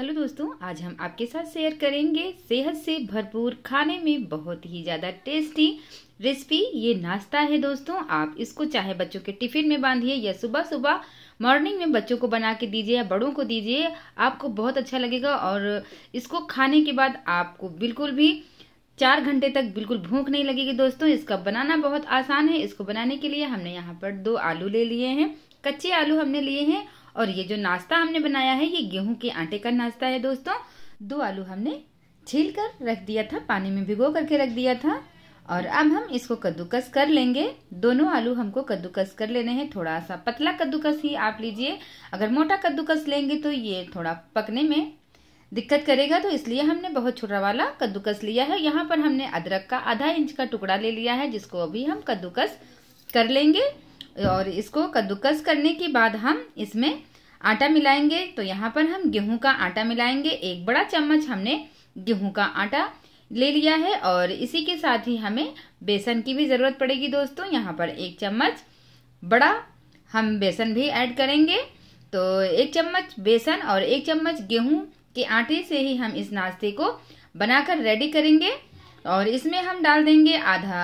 hello दोस्तों आज हम आपके साथ शेयर करेंगे सेहत से भरपूर खाने में बहुत ही ज़्यादा टेस्टी रेसिपी ये नाश्ता है दोस्तों आप इसको चाहे बच्चों के टिफिन में बांधिए या सुबह सुबह मॉर्निंग में बच्चों को बना के दीजिए या बड़ों को दीजिए आपको बहुत अच्छा लगेगा और इसको खाने के बाद आपको बिल्कुल भी चार घंटे तक बिल्कुल भूख नहीं लगेगी दोस्तों इसका बनाना बहुत आसान है इसको बनाने के लिए हमने यहाँ पर दो आलू ले लिए हैं कच्चे आलू हमने लिए हैं और ये जो नाश्ता हमने बनाया है ये गेहूं के आटे का नाश्ता है दोस्तों दो आलू हमने छील कर रख दिया था पानी में भिगो करके रख दिया था और अब हम इसको कद्दूकस कर लेंगे दोनों आलू हमको कद्दूकस कर लेने हैं थोड़ा सा पतला कद्दूकस ही आप लीजिए अगर मोटा कद्दूकस लेंगे तो ये थोड़ा पकने में दिक्कत करेगा तो इसलिए हमने बहुत छोटा वाला कद्दूकस लिया है यहाँ पर हमने अदरक का आधा इंच का टुकड़ा ले लिया है जिसको अभी हम कद्दूकस कर लेंगे और इसको कद्दूकस करने के बाद हम इसमें आटा मिलाएंगे तो यहाँ पर हम गेहूं का आटा मिलाएंगे एक बड़ा चम्मच हमने गेहूं का आटा ले लिया है और इसी के साथ ही हमें बेसन की भी ज़रूरत पड़ेगी दोस्तों यहाँ पर एक चम्मच बड़ा हम बेसन भी ऐड करेंगे तो एक चम्मच बेसन और एक चम्मच गेहूं के आटे से ही हम इस नाश्ते को बनाकर रेडी करेंगे और इसमें हम डाल देंगे आधा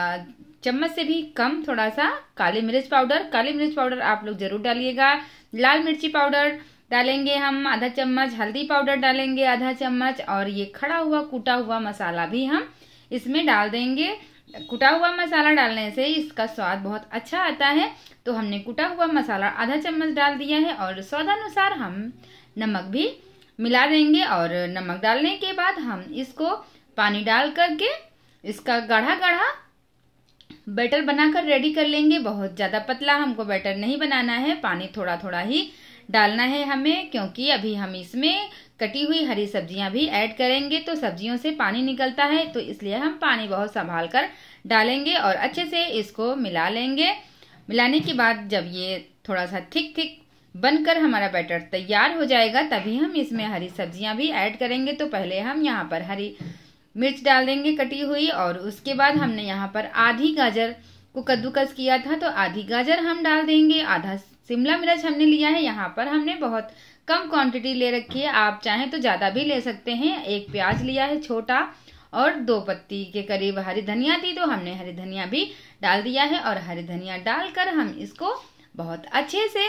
चम्मच से भी कम थोड़ा सा काली मिर्च पाउडर काली मिर्च पाउडर आप लोग जरूर डालिएगा लाल मिर्ची पाउडर डालेंगे हम आधा चम्मच हल्दी पाउडर डालेंगे आधा चम्मच और ये खड़ा हुआ कूटा हुआ मसाला भी हम इसमें डाल देंगे कुटा हुआ मसाला डालने से इसका स्वाद बहुत अच्छा आता है तो हमने कुटा हुआ मसाला आधा चम्मच डाल दिया है और स्वादानुसार हम नमक भी मिला देंगे और नमक डालने के बाद हम इसको पानी डाल करके इसका गाढ़ा गाढ़ा बैटर बनाकर रेडी कर लेंगे बहुत ज़्यादा पतला हमको बैटर नहीं बनाना है पानी थोड़ा थोड़ा ही डालना है हमें क्योंकि अभी हम इसमें कटी हुई हरी सब्जियां भी ऐड करेंगे तो सब्जियों से पानी निकलता है तो इसलिए हम पानी बहुत संभाल कर डालेंगे और अच्छे से इसको मिला लेंगे मिलाने के बाद जब ये थोड़ा सा थिक थिक बनकर हमारा बैटर तैयार हो जाएगा तभी हम इसमें हरी सब्जियां भी ऐड करेंगे तो पहले हम यहाँ पर हरी मिर्च डाल देंगे कटी हुई और उसके बाद हमने यहाँ पर आधी गाजर को कद्दूकस किया था तो आधी गाजर हम डाल देंगे आधा शिमला मिर्च हमने लिया है यहाँ पर हमने बहुत कम क्वांटिटी ले रखी है आप चाहें तो ज़्यादा भी ले सकते हैं एक प्याज लिया है छोटा और दो पत्ती के करीब हरी धनिया थी तो हमने हरी धनिया भी डाल दिया है और हरी धनिया डालकर हम इसको बहुत अच्छे से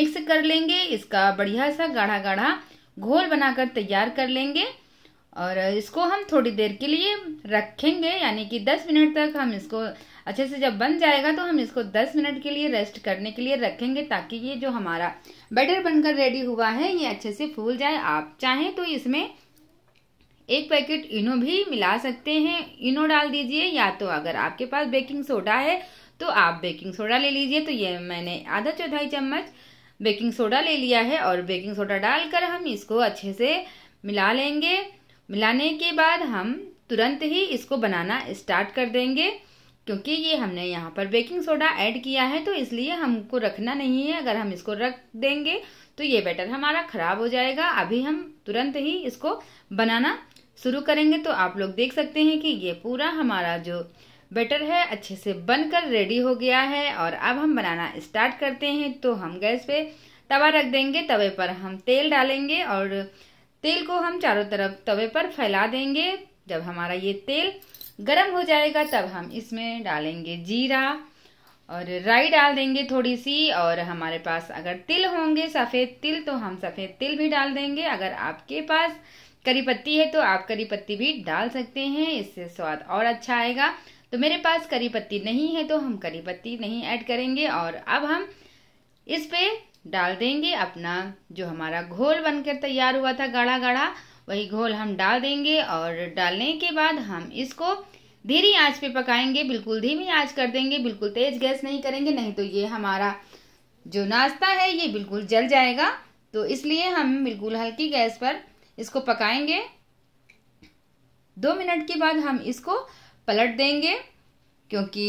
मिक्स कर लेंगे इसका बढ़िया सा गाढ़ा गाढ़ा घोल बनाकर तैयार कर लेंगे और इसको हम थोड़ी देर के लिए रखेंगे यानी कि 10 मिनट तक हम इसको अच्छे से जब बन जाएगा तो हम इसको 10 मिनट के लिए रेस्ट करने के लिए रखेंगे ताकि ये जो हमारा बैटर बनकर रेडी हुआ है ये अच्छे से फूल जाए आप चाहें तो इसमें एक पैकेट इनो भी मिला सकते हैं इनो डाल दीजिए या तो अगर आपके पास बेकिंग सोडा है तो आप बेकिंग सोडा ले लीजिए तो ये मैंने आधा चौथाई चम्मच बेकिंग सोडा ले लिया है और बेकिंग सोडा डालकर हम इसको अच्छे से मिला लेंगे मिलाने के बाद हम तुरंत ही इसको बनाना स्टार्ट कर देंगे क्योंकि ये हमने यहाँ पर बेकिंग सोडा ऐड किया है तो इसलिए हमको रखना नहीं है अगर हम इसको रख देंगे तो ये बैटर हमारा ख़राब हो जाएगा अभी हम तुरंत ही इसको बनाना शुरू करेंगे तो आप लोग देख सकते हैं कि ये पूरा हमारा जो बैटर है अच्छे से बनकर रेडी हो गया है और अब हम बनाना स्टार्ट करते हैं तो हम गैस पे तवा रख देंगे तवे पर हम तेल डालेंगे और तेल को हम चारों तरफ तवे पर फैला देंगे जब हमारा ये तेल गर्म हो जाएगा तब हम इसमें डालेंगे जीरा और राई डाल देंगे थोड़ी सी और हमारे पास अगर तिल होंगे सफ़ेद तिल तो हम सफ़ेद तिल भी डाल देंगे अगर आपके पास करी पत्ती है तो आप करी पत्ती भी डाल सकते हैं इससे स्वाद और अच्छा आएगा तो मेरे पास करी पत्ती नहीं है तो हम करी पत्ती नहीं ऐड करेंगे और अब हम इस पे डाल देंगे अपना जो हमारा घोल बनकर तैयार हुआ था गाढ़ा गाढ़ा वही घोल हम डाल देंगे और डालने के बाद हम इसको धीरी आंच पे पकाएंगे बिल्कुल धीमी आंच कर देंगे बिल्कुल तेज गैस नहीं करेंगे नहीं तो ये हमारा जो नाश्ता है ये बिल्कुल जल जाएगा तो इसलिए हम बिल्कुल हल्की गैस पर इसको पकाएंगे दो मिनट के बाद हम इसको पलट देंगे क्योंकि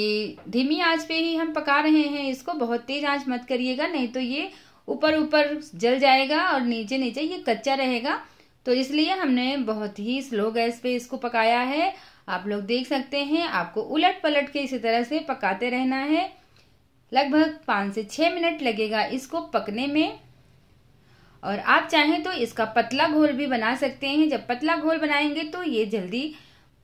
धीमी आंच पे ही हम पका रहे हैं इसको बहुत तेज आंच मत करिएगा नहीं तो ये ऊपर ऊपर जल जाएगा और नीचे नीचे ये कच्चा रहेगा तो इसलिए हमने बहुत ही स्लो गैस पे इसको पकाया है आप लोग देख सकते हैं आपको उलट पलट के इसी तरह से पकाते रहना है लगभग पाँच से छः मिनट लगेगा इसको पकने में और आप चाहें तो इसका पतला घोल भी बना सकते हैं जब पतला घोल बनाएंगे तो ये जल्दी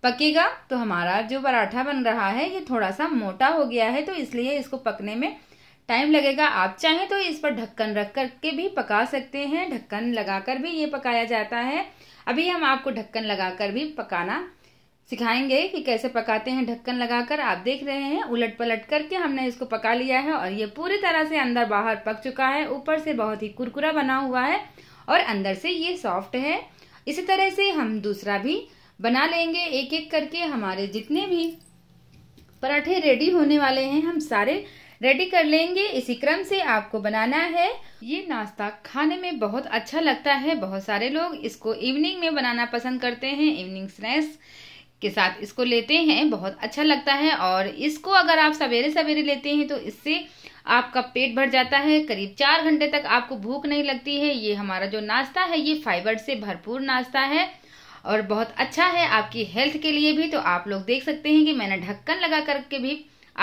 पकेगा तो हमारा जो पराठा बन रहा है ये थोड़ा सा मोटा हो गया है तो इसलिए इसको पकने में टाइम लगेगा आप चाहें तो इस पर ढक्कन रख कर के भी पका सकते हैं ढक्कन लगाकर भी ये पकाया जाता है अभी हम आपको ढक्कन लगाकर भी पकाना सिखाएंगे कि कैसे पकाते हैं ढक्कन लगाकर आप देख रहे हैं उलट पलट करके हमने इसको पका लिया है और ये पूरी तरह से अंदर बाहर पक चुका है ऊपर से बहुत ही कुरकुरा बना हुआ है और अंदर से ये सॉफ्ट है इसी तरह से हम दूसरा भी बना लेंगे एक एक करके हमारे जितने भी पराठे रेडी होने वाले हैं हम सारे रेडी कर लेंगे इसी क्रम से आपको बनाना है ये नाश्ता खाने में बहुत अच्छा लगता है बहुत सारे लोग इसको इवनिंग में बनाना पसंद करते हैं इवनिंग स्नैक्स के साथ इसको लेते हैं बहुत अच्छा लगता है और इसको अगर आप सवेरे सवेरे लेते हैं तो इससे आपका पेट भर जाता है करीब चार घंटे तक आपको भूख नहीं लगती है ये हमारा जो नाश्ता है ये फाइबर से भरपूर नाश्ता है और बहुत अच्छा है आपकी हेल्थ के लिए भी तो आप लोग देख सकते हैं कि मैंने ढक्कन लगा करके भी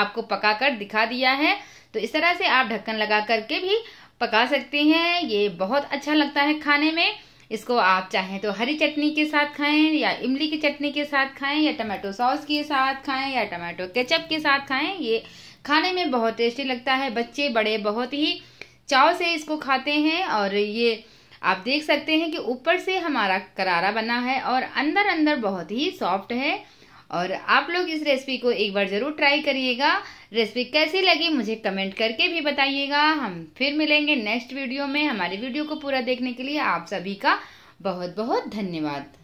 आपको पका कर दिखा दिया है तो इस तरह से आप ढक्कन लगा करके भी पका सकते हैं ये बहुत अच्छा लगता है खाने में इसको आप चाहें तो हरी चटनी के साथ खाएं या इमली की चटनी के साथ खाएं या टमाटो सॉस के साथ खाएं या टमाटो केचप के साथ खाएं ये खाने में बहुत टेस्टी लगता है बच्चे बड़े बहुत ही चाव से इसको खाते हैं और ये आप देख सकते हैं कि ऊपर से हमारा करारा बना है और अंदर अंदर बहुत ही सॉफ्ट है और आप लोग इस रेसिपी को एक बार ज़रूर ट्राई करिएगा रेसिपी कैसी लगी मुझे कमेंट करके भी बताइएगा हम फिर मिलेंगे नेक्स्ट वीडियो में हमारी वीडियो को पूरा देखने के लिए आप सभी का बहुत बहुत धन्यवाद